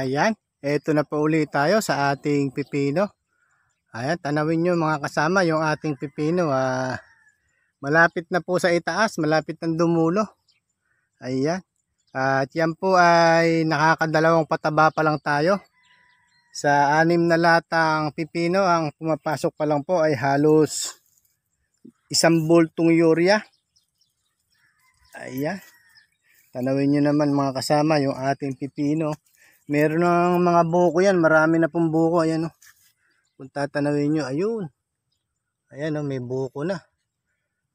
Ayan, eto na po ulit tayo sa ating pipino. Ayan, tanawin nyo mga kasama yung ating pipino. Ah, malapit na po sa itaas, malapit ng dumulo. Ayan. At yan po ay nakakadalawang pataba pa lang tayo. Sa anim na latang pipino, ang pumapasok pa lang po ay halos isang boltong urea. Ayan. Tanawin nyo naman mga kasama yung ating pipino. Meron ng mga buko yan. Marami na pong buko. Ayan o. Oh. Kung tatanawin nyo, ayun. Ayan o, oh, may buko na.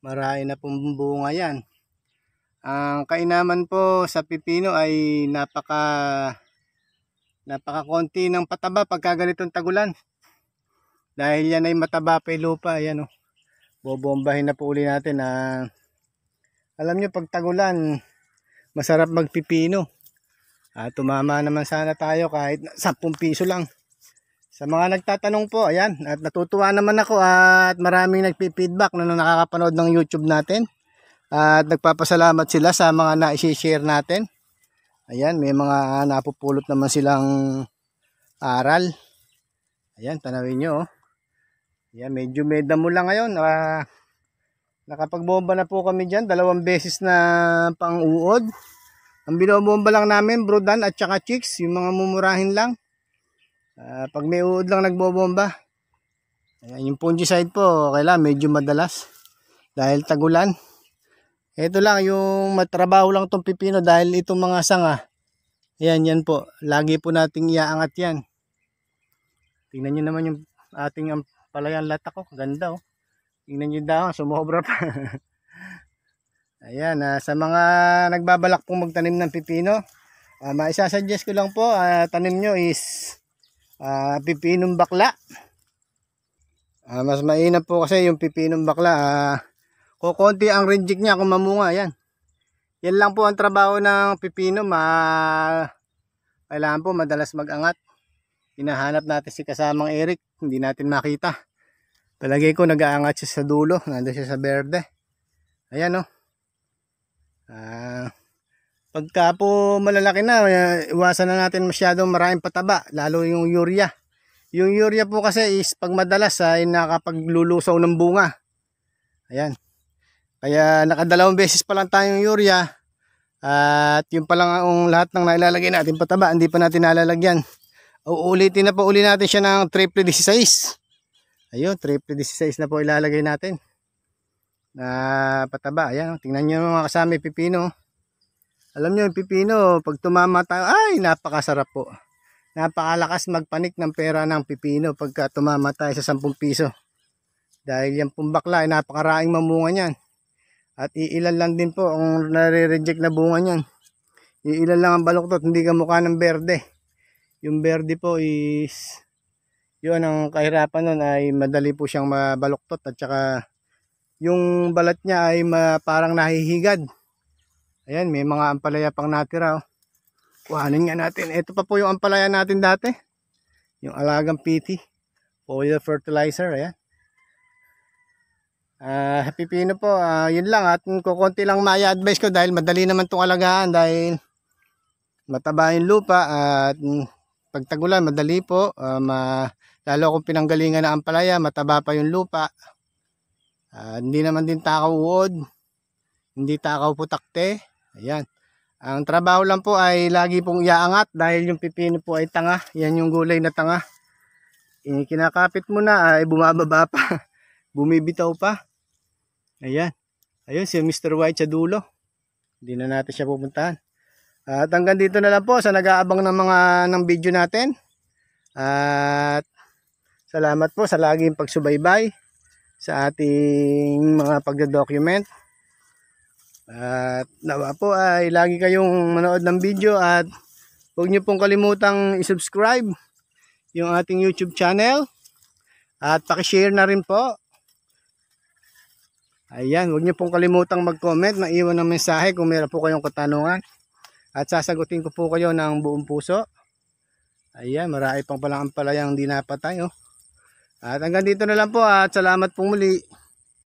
Marami na pong bunga yan. Ang kainaman po sa pipino ay napaka napakakonti ng pataba pagka ganitong tagulan. Dahil yan ay mataba pa lupa. Ayan o. Oh. Bobombahin na po uli natin na ah. alam nyo pag tagulan masarap magpipino. Ah, tumama naman sana tayo kahit 10 piso lang. Sa mga nagtatanong po, ayan, at natutuwa naman ako at maraming nagpi-feedback na nakakapanood ng YouTube natin. At nagpapasalamat sila sa mga na-share natin. Ayan, may mga napupulot naman silang aral. Ayan, tanawin nyo. Oh. Ayan, medyo may damo lang ngayon. Ah, nakapagbomba na po kami dyan. Dalawang beses na pang-uod. Ang binobomba lang namin, brodan at saka chicks, yung mga mumurahin lang. Uh, pag may uod lang nagbobomba. Ayan, yung fungicide po, kailan medyo madalas. Dahil tagulan. Ito lang, yung matrabaho lang tong pipino dahil itong mga sanga. Ayan, yan po. Lagi po nating iaangat yan. Tingnan nyo naman yung ating palayan lata ko. Oh. Ganda oh. Tingnan nyo daw, dahon, sumobra pa. Ayan, uh, sa mga nagbabalak pong magtanim ng pipino, uh, maisasuggest ko lang po, uh, tanim nyo is uh, pipinong bakla. Uh, mas mainam po kasi yung pipinong bakla, uh, kukunti ang rinjik niya kung mamunga, yan. Yan lang po ang trabaho ng pipino, ma kailangan po madalas mag-angat. Hinahanap natin si kasamang Eric, hindi natin makita. Palagay ko nag-aangat siya sa dulo, nandun siya sa berde. Ayan o. Oh. No? Ah, pagka po malalaki na, eh, iwasan na natin masyadong maraming pataba, lalo yung urea. Yung urea po kasi is pag madalas ay nakapaglulusaw ng bunga. Ayan. Kaya nakadalawang beses pa lang tayong urea at yung pa lang ang lahat ng nailalagay natin pataba, hindi pa natin nalalagyan. Uulitin na po uli natin siya ng triple 16. Ayun, triple 16 na po ilalagay natin na pataba. Ayan, oh. tingnan nyo mga kasami pipino. Alam niyo yung pipino, pag tumama tayo, ay, napakasarap po. Napakalakas magpanik ng pera ng pipino pagka tumama tayo sa 10 piso. Dahil yan pong bakla, ay eh, napakaraing mamunga niyan. At iilan lang din po ang nare-reject na bunga niyan. Iilan lang ang baluktot hindi kamukha ng berde. Yung berde po is, yun ang kahirapan nun ay madali po siyang mabaluktot at saka yung balat niya ay ma, parang nahihigad. Ayan, may mga ampalaya pang natira. Oh. Kuhanin nga natin. Ito pa po yung ampalaya natin dati. Yung alagang piti. Oil fertilizer. Ayan. Uh, happy Pino po. Uh, yun lang. At kukunti lang maya advice ko dahil madali naman itong alagaan dahil mataba yung lupa at pagtagulan madali po. Uh, ma, lalo kung pinanggalingan na ampalaya, mataba pa yung lupa. Ah, hindi naman din takaw uod. Hindi takaw putakte. Ayan. Ang trabaho lang po ay lagi pong iaangat dahil yung pipino po ay tanga. Yan yung gulay na tanga. Eh, kinakapit mo na ay bumababa pa. Bumibitaw pa. Ayan. Ayun si Mr. White sa dulo. Hindi na natin siya pupuntahan. At hanggang dito na lang po sa nag-aabang ng mga ng video natin. At salamat po sa laging pagsubaybay sa ating mga pagdodocument. At nawa po ay lagi kayong manood ng video at huwag nyo pong kalimutang isubscribe yung ating YouTube channel. At pakishare na rin po. Ayan, huwag nyo pong kalimutang mag-comment, maiwan ng mensahe kung meron po kayong katanungan. At sasagutin ko po kayo ng buong puso. Ayan, marami pang palang ang palayang di napatay. Oh. At hanggang dito na lang po at salamat po muli.